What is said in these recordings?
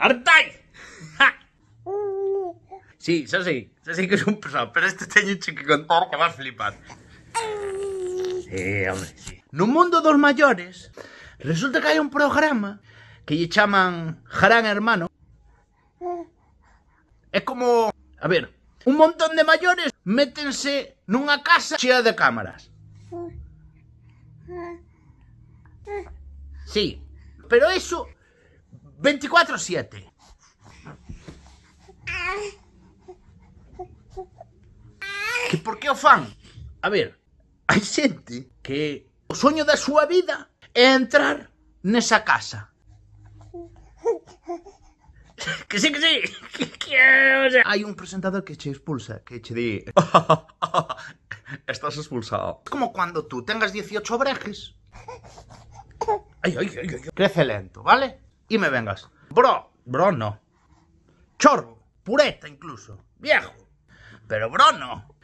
Artai! Sí, xa sei, xa sei que son pesado, pero este teño que contar que vas flipar. Sí, hombre, sí. No mundo dos maiores, resulta que hai un programa que lle chaman Jarán Hermano. É como, a ver, un montón de maiores métense nunha casa chea de cámaras. Sí, pero eso 24-7. por qué o fan? A ver, hay gente que sueño sueño da su vida es entrar esa casa. Que sí, que sí. Hay un presentador que te expulsa, que te di... Estás expulsado. Como cuando tú tengas 18 brejes. Crece lento, ¿vale? y me vengas. Bro, bro no. Chorro, pureta incluso, viejo. Pero bro no.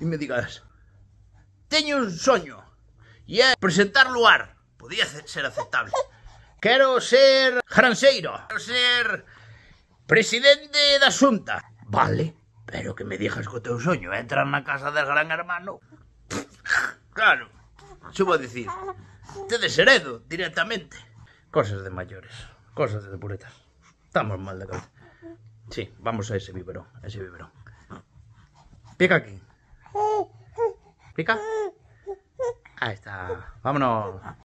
Y me digas, teño un soño e é presentar lugar. Podía ser aceptable. Quero ser Jaranseiro. Quiero ser presidente da xunta. Vale, pero que me digas co teu soño entrar na casa del gran hermano. Claro, se vou dicir. Te desheredo directamente. Cosas de mayores, cosas de puretas. Estamos mal de cabeza. Sí, vamos a ese víbero, a ese víbero. Pica aquí. Pica. Ahí está. Vámonos.